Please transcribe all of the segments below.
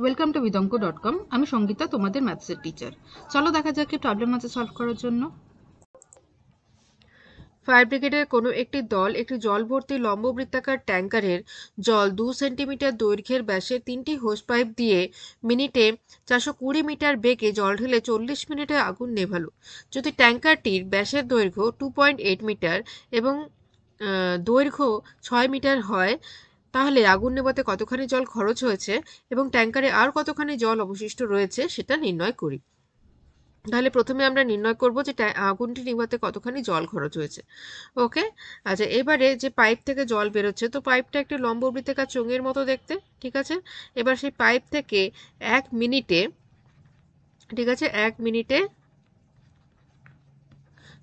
welcome to বিদঙ্ক dot com আমি সঙ্গীতা তোমাদের ম্যাথসের টিচার চলো দেখা যাক প্রবলেম আছে সলভ করার জন্য ফায়ার ব্রিগেডের কোনো একটি দল একটি জল ভর্তি লম্ব বৃত্তাকার ট্যাঙ্কারের জল দু সেন্টিমিটার দৈর্ঘ্যের ব্যাসের তিনটি হোস পাইপ দিয়ে মিনিটে চারশো কুড়ি মিটার বেগে জল ঢেলে চল্লিশ মিনিটে আগুন নেভালো যদি ট্যাঙ্কারটির ব্যাসের দৈর্ঘ্য টু পয়েন্ট এইট মিটার এবং দৈর্ঘ্য ছয় মিটার হয় তাহলে আগুন নেভাতে কতখানি জল খরচ হয়েছে এবং ট্যাঙ্কারে আর কতখানি জল অবশিষ্ট রয়েছে সেটা নির্ণয় করি তাহলে প্রথমে আমরা নির্ণয় করব যে আগুনটি নিভাতে কতখানি জল খরচ হয়েছে ওকে আচ্ছা এবারে যে পাইপ থেকে জল বেরোচ্ছে তো পাইপটা একটি লম্ববৃত্তাকার চোঙের মতো দেখতে ঠিক আছে এবার সেই পাইপ থেকে এক মিনিটে ঠিক আছে এক মিনিটে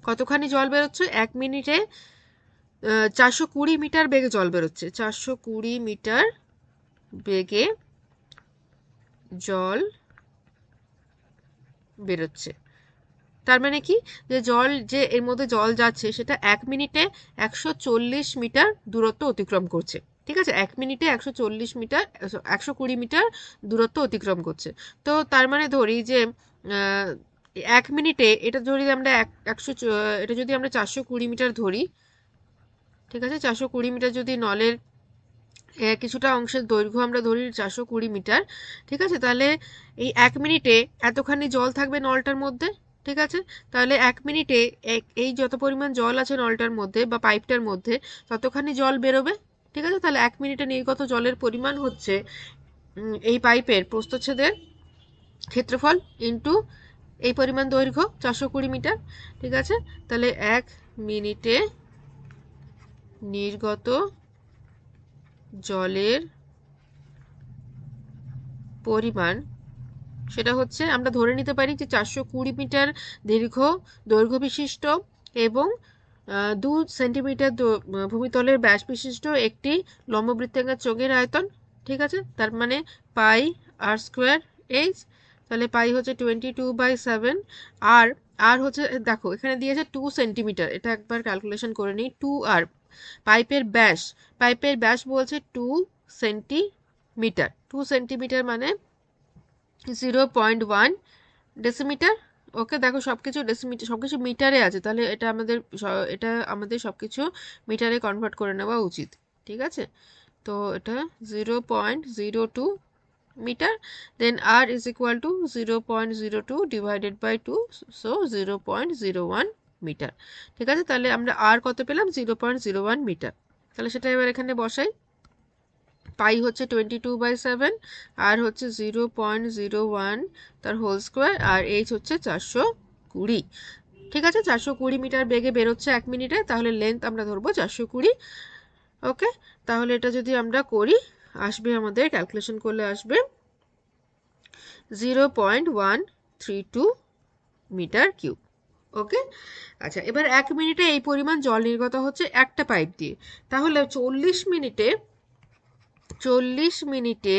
কতখানি জল বেরোচ্ছে এক মিনিটে চারশো কুড়ি মিটার বেগে জল বেরোচ্ছে চারশো কুড়ি মিটার বেগে জল বেরোচ্ছে তার মানে কি যে জল যে এর মধ্যে জল যাচ্ছে সেটা এক মিনিটে একশো চল্লিশ মিটার দূরত্ব অতিক্রম করছে ঠিক আছে এক মিনিটে একশো চল্লিশ মিটার একশো কুড়ি মিটার দূরত্ব অতিক্রম করছে তো তার মানে ধরি যে এক মিনিটে এটা ধরি আমরা একশো এটা যদি আমরা চারশো কুড়ি মিটার ধরি ঠিক আছে চারশো কুড়ি মিটার যদি নলের কিছুটা অংশের দৈর্ঘ্য আমরা ধরি চারশো কুড়ি মিটার ঠিক আছে তাহলে এই এক মিনিটে এতখানি জল থাকবে নলটার মধ্যে ঠিক আছে তাহলে এক মিনিটে এই যত পরিমাণ জল আছে নলটার মধ্যে বা পাইপটার মধ্যে ততখানি জল বেরোবে ঠিক আছে তাহলে এক মিনিটে নির্গত জলের পরিমাণ হচ্ছে এই পাইপের প্রস্তচ্ছেদের ক্ষেত্রফল ইন্টু এই পরিমাণ দৈর্ঘ্য চারশো কুড়ি মিটার ঠিক আছে তাহলে এক মিনিটে নির্গত জলের পরিমাণ সেটা হচ্ছে আমরা ধরে নিতে পারি যে চারশো কুড়ি মিটার দীর্ঘ দৈর্ঘ্য বিশিষ্ট এবং দু সেন্টিমিটার ভূমিতলের ব্যাস বিশিষ্ট একটি লম্ববৃত্তাঙ্গার চোখের আয়তন ঠিক আছে তার মানে পাই আর স্কোয়ার এইচ তাহলে পাই হচ্ছে টোয়েন্টি টু বাই সেভেন আর আর হচ্ছে দেখো এখানে দিয়েছে টু সেন্টিমিটার এটা একবার ক্যালকুলেশন করে নিই টু আর পাইপের ব্যাস পাইপের ব্যাস বলছে টু সেন্টিমিটার টু সেন্টিমিটার মানে zero point one decimetre okay দেখো সব কিছু ডেসিমিটার সব কিছু মিটারে আছে তাহলে এটা আমাদের এটা আমাদের সব কিছু মিটারে কনভার্ট করে নেওয়া উচিত ঠিক আছে তো এটা zero point zero two metre then R is equal to zero point zero two divided by two so zero point zero one metre ঠিক আছে তাহলে আমরা আর কত পেলাম zero point zero one metre তাহলে সেটা এবার এখানে বসাই পাই হচ্ছে twenty two by seven R হচ্ছে জিরো পয়েন্ট জিরো ওয়ান তার হোল স্কোয়ার আর এইচ হচ্ছে চারশো কুড়ি ঠিক আছে চারশো কুড়ি মিটার বেগে বেরোচ্ছে এক মিনিটে তাহলে লেন্থ আমরা ধরবো চারশো কুড়ি ওকে তাহলে এটা যদি আমরা করি আসবে আমাদের ক্যালকুলেশন করলে আসবে zero point one three two metre cube okay আচ্ছা এবার এক মিনিটে এই পরিমাণ জল নির্গত হচ্ছে একটা পাইপ দিয়ে তাহলে চল্লিশ মিনিটে চল্লিশ মিনিটে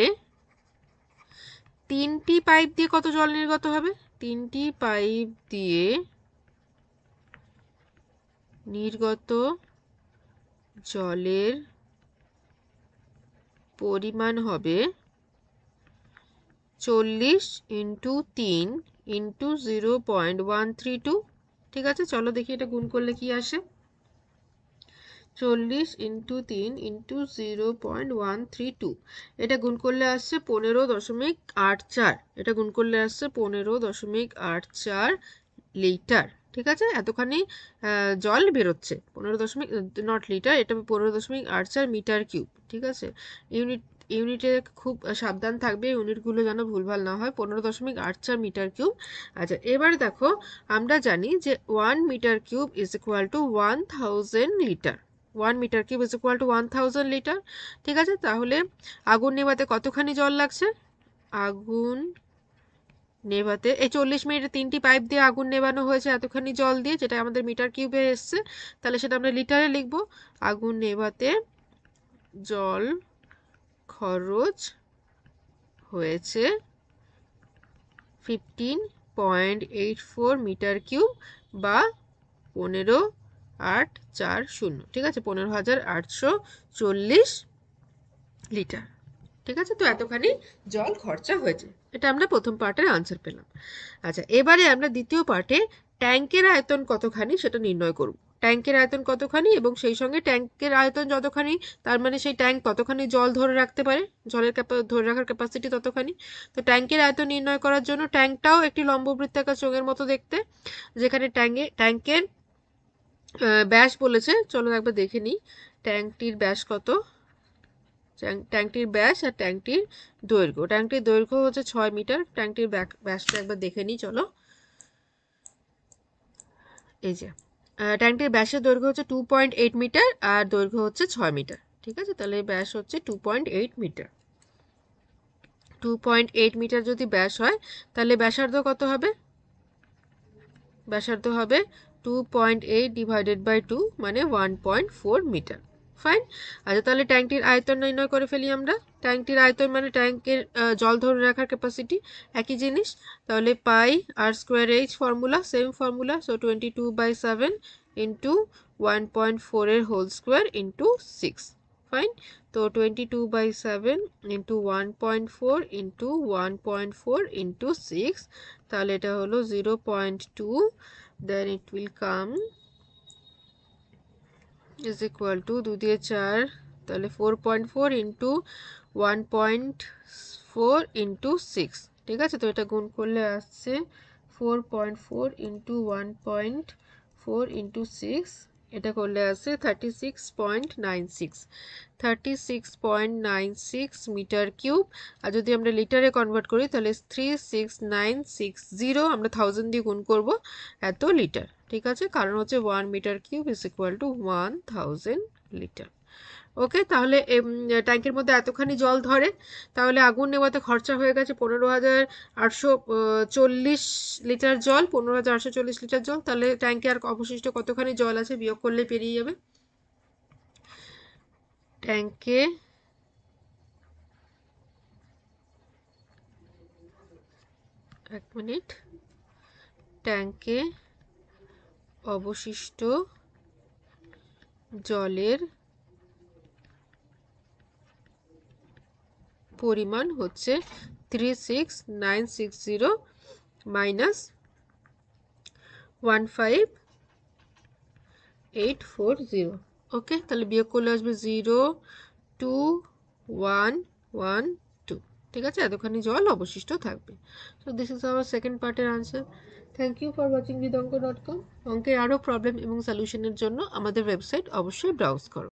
তিনটি পাইপ দিয়ে কত জল নির্গত হবে তিনটি পাইপ দিয়ে নির্গত জলের পরিমাণ হবে চল্লিশ ইন্টু তিন into zero point one three two ঠিক আছে চলো দেখি এটা গুণ করলে কি আসে চল্লিশ ইন্টু তিন into zero point one three two এটা গুণ করলে আসছে পনেরো দশমিক আট চার এটা গুণ করলে আসছে পনেরো দশমিক আট চার লিটার ঠিক আছে এতখানি জল বেরোচ্ছে পনেরো দশমিক নট লিটার এটা পনেরো দশমিক আট চার মিটার কিউব ঠিক আছে ইউনিট ইউনিটে খুব সাবধান থাকবে ইউনিটগুলো যেন ভুলভাল না হয় পনেরো দশমিক আট চার মিটার কিউব আচ্ছা এবার দেখো আমরা জানি যে one metre cube is equal to one thousand litre one metre cube is equal to one thousand litre ঠিক আছে তাহলে আগুন নেবাতে কতখানি জল লাগছে আগুন নেভাতে এই চল্লিশ মিনিটে তিনটি পাইপ দিয়ে আগুন নেভানো হয়েছে এতখানি জল দিয়ে যেটা আমাদের মিটার কিউবে এসছে তাহলে সেটা আমরা লিটারে লিখব আগুন নেভাতে জল খরচ হয়েছে fifteen point eight four metre cube বা পনেরো আট চার শূন্য ঠিক আছে পনেরো হাজার আটশো চল্লিশ লিটার ঠিক আছে তো এতখানি জল খরচা হয়েছে এটা আমরা প্রথম পার্টের আনসার পেলাম আচ্ছা এবারে আমরা দ্বিতীয় পার্টে ট্যাঙ্কের আয়তন কতখানি সেটা নির্ণয় করব ট্যাঙ্কের আয়তন কতখানি এবং সেই সঙ্গে ট্যাঙ্কের আয়তন যতখানি তার মানে সেই ট্যাঙ্ক ততখানি জল ধরে রাখতে পারে জলের ধরে রাখার ক্যাপাসিটি ততখানি তো ট্যাঙ্কের আয়তন নির্ণয় করার জন্য ট্যাঙ্কটাও একটি লম্ববৃত্তাকার চোঙের মতো দেখতে যেখানে ট্যাঙ্কে ট্যাঙ্কের ব্যাস বলেছে চলো একবার দেখে নিই ট্যাঙ্কটির ব্যাস কত ট্যাঙ্কটির ব্যাস আর ট্যাঙ্কটির দৈর্ঘ্য ট্যাঙ্কটির দৈর্ঘ্য হচ্ছে ছয় মিটার ট্যাঙ্কটির ব্যাসটা একবার দেখে নিই চলো এই যে ট্যাঙ্কটির ব্যাসের দৈর্ঘ্য হচ্ছে টু পয়েন্ট এইট মিটার আর দৈর্ঘ্য হচ্ছে ছয় মিটার ঠিক আছে তাহলে ব্যাস হচ্ছে two point eight metre two point eight metre যদি ব্যাস হয় তাহলে ব্যাসার্ধ কত হবে ব্যাসার্ধ হবে two point eight divided by two মানে one point four metre fine আচ্ছা তাহলে ট্যাঙ্কটির আয়তন নির্ণয় করে ফেলি আমরা ট্যাঙ্কটির আয়তন মানে ট্যাঙ্কের জল ধরে রাখার ক্যাপাসিটি একই জিনিস তাহলে পাই আর square H formula same formula so twenty two by seven into one point ফোরের whole square into six fine তো twenty two by seven into one point four into one point four into six তাহলে এটা হলো zero point two then it will come is equal to দু দিয়ে চার তাহলে four point four into one point four into six ঠিক আছে তো এটা গুণ করলে আসছে four point four into one point four into six এটা করলে আছে thirty six point nine six thirty six point nine six metre cube আর যদি আমরা লিটারে কনভার্ট করি তাহলে three six nine six zero আমরা থাউজেন্ড দিয়ে গুণ করবো এত লিটার ঠিক আছে কারণ হচ্ছে one metre cube is equal to one thousand litre okay তাহলে ট্যাঙ্কের মধ্যে এতখানি জল ধরে তাহলে আগুন নেওয়াতে খরচা হয়ে গেছে পনেরো হাজার আটশো চল্লিশ লিটার জল পনেরো হাজার আটশো চল্লিশ লিটার জল তাহলে ট্যাঙ্কে আর অবশিষ্ট কতখানি জল আছে বিয়োগ করলে পেরিয়ে যাবে ট্যাঙ্কে এক মিনিট ট্যাঙ্কে অবশিষ্ট জলের পরিমাণ হচ্ছে three six nine six zero minus one five eight four zero okay তাহলে বিয়োগ করলে আসবে zero two one one two ঠিক আছে এতখানি জল অবশিষ্ট থাকবে so this is our second পার্টের answer thank you for watching বিদঙ্ক ডট কম অঙ্কের আরও প্রবলেম এবং সলিউশনের জন্য আমাদের ওয়েবসাইট অবশ্যই ব্রাউজ করো